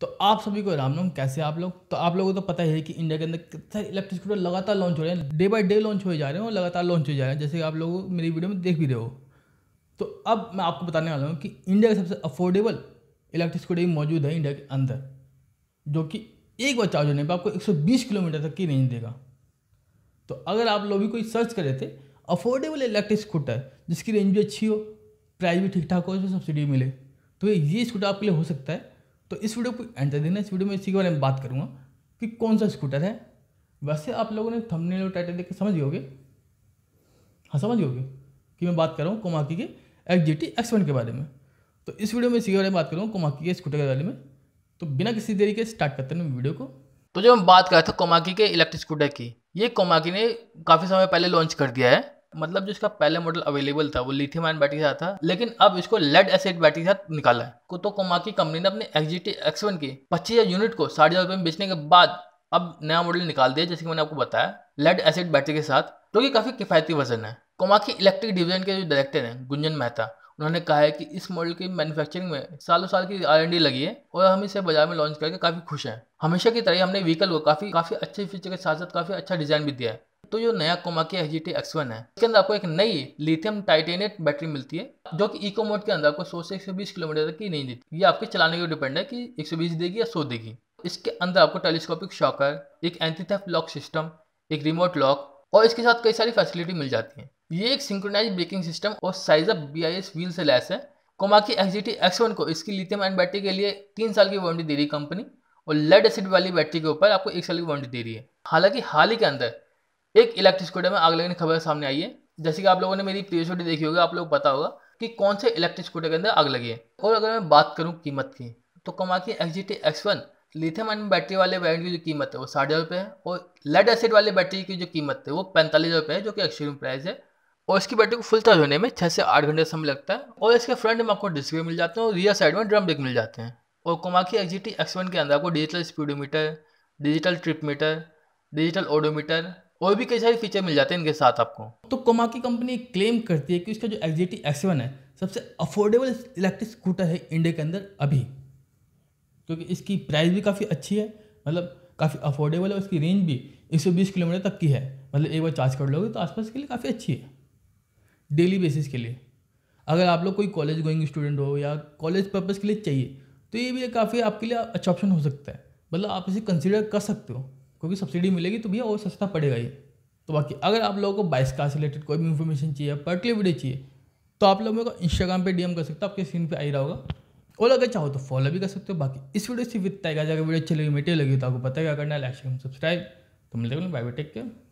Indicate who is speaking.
Speaker 1: तो आप सभी को राम राम कैसे आप लोग तो आप लोगों को तो पता ही है कि इंडिया के अंदर कितने इलेक्ट्रिक स्कूटर लगातार लॉन्च हो रहे हैं डे बाय डे लॉन्च हो जा रहे हैं और लगातार लॉन्च हो जा रहे हैं जैसे कि आप लोग मेरी वीडियो में देख भी रहे हो तो अब मैं आपको बताने वाला हूँ कि इंडिया का सबसे अफोर्डेबल इलेक्ट्रिक स्कूटर मौजूद है इंडिया के अंदर जो कि एक बार चार्ज होने पर आपको एक किलोमीटर तक की रेंज देगा तो अगर आप लोग भी कोई सर्च कर रहे थे अफोर्डेबल इलेक्ट्रिक स्कूटर जिसकी रेंज भी अच्छी हो प्राइस भी ठीक ठाक हो उसमें सब्सिडी मिले तो ये स्कूटर आपके लिए हो सकता है तो इस वीडियो को एंड तक देखना इस वीडियो में इसी के बारे में बात करूँगा कि कौन सा स्कूटर है वैसे आप लोगों ने थंबनेल और टाइटल देख के समझ गए हाँ समझ गए कि मैं बात कर रहा हूँ कोमाकी के X G T X one के बारे में तो इस वीडियो में इसी के बारे में बात करूँगा कोमाकी के स्कूटर के बारे में तो बिना किसी देरी के स्टार्ट करते हैं वीडियो को तो जब हम बात कर रहे थे कोमाकी के इलेक्ट्रिक स्कूटर की ये कोमाकी ने काफ़ी समय पहले लॉन्च कर दिया है मतलब जो इसका पहले मॉडल अवेलेबल था वो लिथियम आयन बैटरी था, था लेकिन अब इसको लेड एसिड बैटरी के साथ निकाला है तो कोमा की कंपनी ने अपने एक्स एक्स वन की पच्चीस यूनिट को साढ़े हजार रुपए में बेचने के बाद अब नया मॉडल निकाल दिया जैसे कि मैंने आपको बताया लेड एसिड बैटरी के साथ जो कि काफ़ी किफायती वजन है कोमाकी इलेक्ट्रिक डिवीजन के जो डायरेक्टर हैं गुंजन मेहता उन्होंने कहा है कि इस मॉडल की मैन्युफैक्चरिंग में सालों साल की आर एंड लगी है और हम इसे बाजार में लॉन्च करके काफ़ी खुश हैं हमेशा की तरह हमने व्हीकल को काफ़ी काफ़ी अच्छे फीचर के साथ साथ काफ़ी अच्छा डिज़ाइन भी दिया है तो जो नया कोमा के एच जी है इसके अंदर आपको एक नई लिथियम टाइटेनेट बैटरी मिलती है जो कि इको मोड के अंदर आपको सौ से एक किलोमीटर तक की नहीं देती ये आपके चलाने के डिपेंड है कि एक देगी या सौ देगी इसके अंदर आपको टेलीस्कोपिक शॉकर एक एंटी लॉक सिस्टम एक रिमोट लॉक और इसके साथ कई सारी फैसिलिटी मिल जाती है ये एक सिंक्रोनाइज ब्रेकिंग सिस्टम और साइज अप बी व्हील से लैस है कोमा की एक्स जी को इसकी लिथियम एंड बैटरी के लिए तीन साल की वारंटी दे रही कंपनी और लेड एसिड वाली बैटरी के ऊपर आपको एक साल की वारंटी दे रही है हालांकि हाल ही के अंदर एक इलेक्ट्रिक स्कूटर में आग लगने की खबर सामने आई है जैसे कि आप लोगों ने मेरी प्रीवियस वीडियो देखी होगी आप लोग पता होगा कि कौन से इलेक्ट्रिक स्कूटर के अंदर आग लगी है और अगर मैं बात करूँ कीमत की तो Komaki X G T X one lithium ion battery वाले वेरिएंट की जो कीमत है वो साठ हज़ार रुपये है और लेड एसिड वाली बैटरी की जो कीमत है वो पैंतालीस हज़ार रुपये है जो कि एक्सट्रीम प्राइस है और इसकी बैटरी को फुल चार्ज होने में छः से आठ घंटे समय लगता है और इसके फ्रंट में आपको डिस्प्ले मिल जाते हैं और रियर साइड में ड्रम ब्रेक मिल जाते हैं और Komaki X G T X one के अंदर आपको digital speedometer digital trip meter digital odometer और भी कई सारे फीचर मिल जाते हैं इनके साथ आपको तो कोमा की कंपनी क्लेम करती है कि इसका जो L G T X one है सबसे अफोर्डेबल इलेक्ट्रिक स्कूटर है इंडिया के अंदर अभी क्योंकि इसकी प्राइस भी काफ़ी अच्छी है मतलब काफ़ी अफोर्डेबल है उसकी रेंज भी एक सौ बीस किलोमीटर तक की है मतलब एक बार चार्ज कर लोगे तो आसपास के लिए काफ़ी अच्छी है डेली बेसिस के लिए अगर आप लोग कोई कॉलेज गोइंग स्टूडेंट हो या कॉलेज पर्पज़ के लिए चाहिए तो ये भी काफ़ी आपके लिए अच्छा ऑप्शन हो सकता है मतलब आप इसे कंसिडर कर सकते हो क्योंकि सब्सिडी मिलेगी तो भैया और सस्ता पड़ेगा ये तो बाकी अगर आप लोगों को बाइस का से रिलेटेड कोई भी इन्फॉर्मेशन चाहिए पर्टिकुलर वीडियो चाहिए तो आप लोग मेरे को इंस्टाग्राम पे डीएम कर सकते हो आपके स्क्रीन पे आई रहा होगा और अगर चाहो तो फॉलो भी कर सकते हो बाकी इस वीडियो से वित्त आएगा अगर वीडियो अच्छी लगी मेटेरियल लगी तो आपको पता है क्या करना है लाइक सब्सक्राइब तो मिलते हैं बाय बाय टेक केयर